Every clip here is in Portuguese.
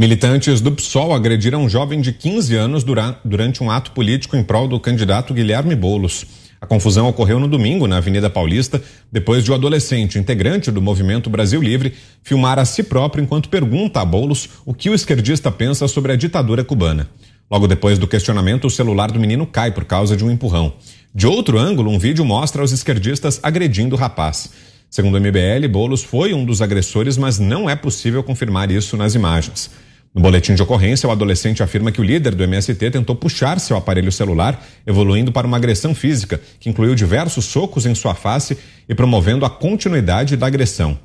Militantes do PSOL agrediram um jovem de 15 anos durante um ato político em prol do candidato Guilherme Bolos. A confusão ocorreu no domingo na Avenida Paulista, depois de o um adolescente, integrante do movimento Brasil Livre, filmar a si próprio enquanto pergunta a Bolos o que o esquerdista pensa sobre a ditadura cubana. Logo depois do questionamento, o celular do menino cai por causa de um empurrão. De outro ângulo, um vídeo mostra os esquerdistas agredindo o rapaz. Segundo o MBL, Bolos foi um dos agressores, mas não é possível confirmar isso nas imagens. No boletim de ocorrência, o adolescente afirma que o líder do MST tentou puxar seu aparelho celular, evoluindo para uma agressão física, que incluiu diversos socos em sua face e promovendo a continuidade da agressão.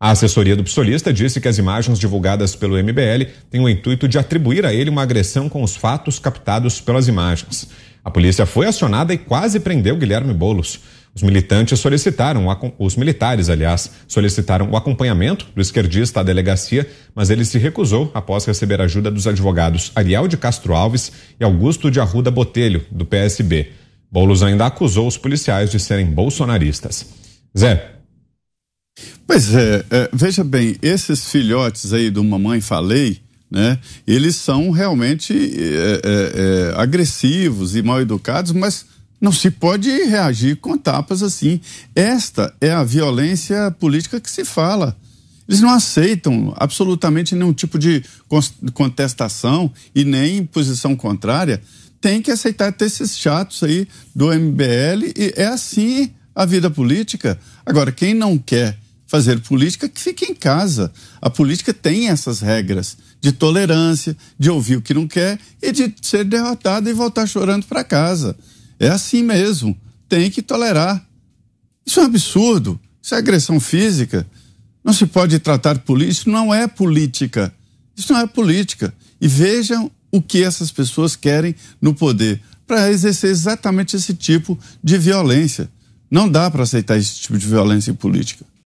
A assessoria do psolista disse que as imagens divulgadas pelo MBL têm o intuito de atribuir a ele uma agressão com os fatos captados pelas imagens. A polícia foi acionada e quase prendeu Guilherme Bolos. Os militantes solicitaram, os militares, aliás, solicitaram o acompanhamento do esquerdista à delegacia, mas ele se recusou após receber ajuda dos advogados Ariel de Castro Alves e Augusto de Arruda Botelho, do PSB. Boulos ainda acusou os policiais de serem bolsonaristas. Zé. Pois é, é veja bem, esses filhotes aí do Mamãe Falei, né? Eles são realmente é, é, é agressivos e mal educados, mas não se pode reagir com tapas assim. Esta é a violência política que se fala. Eles não aceitam absolutamente nenhum tipo de contestação e nem posição contrária. Tem que aceitar ter esses chatos aí do MBL e é assim a vida política. Agora, quem não quer fazer política, que fique em casa. A política tem essas regras de tolerância, de ouvir o que não quer e de ser derrotado e voltar chorando para casa. É assim mesmo. Tem que tolerar. Isso é um absurdo. Isso é agressão física. Não se pode tratar política. Isso não é política. Isso não é política. E vejam o que essas pessoas querem no poder para exercer exatamente esse tipo de violência. Não dá para aceitar esse tipo de violência em política.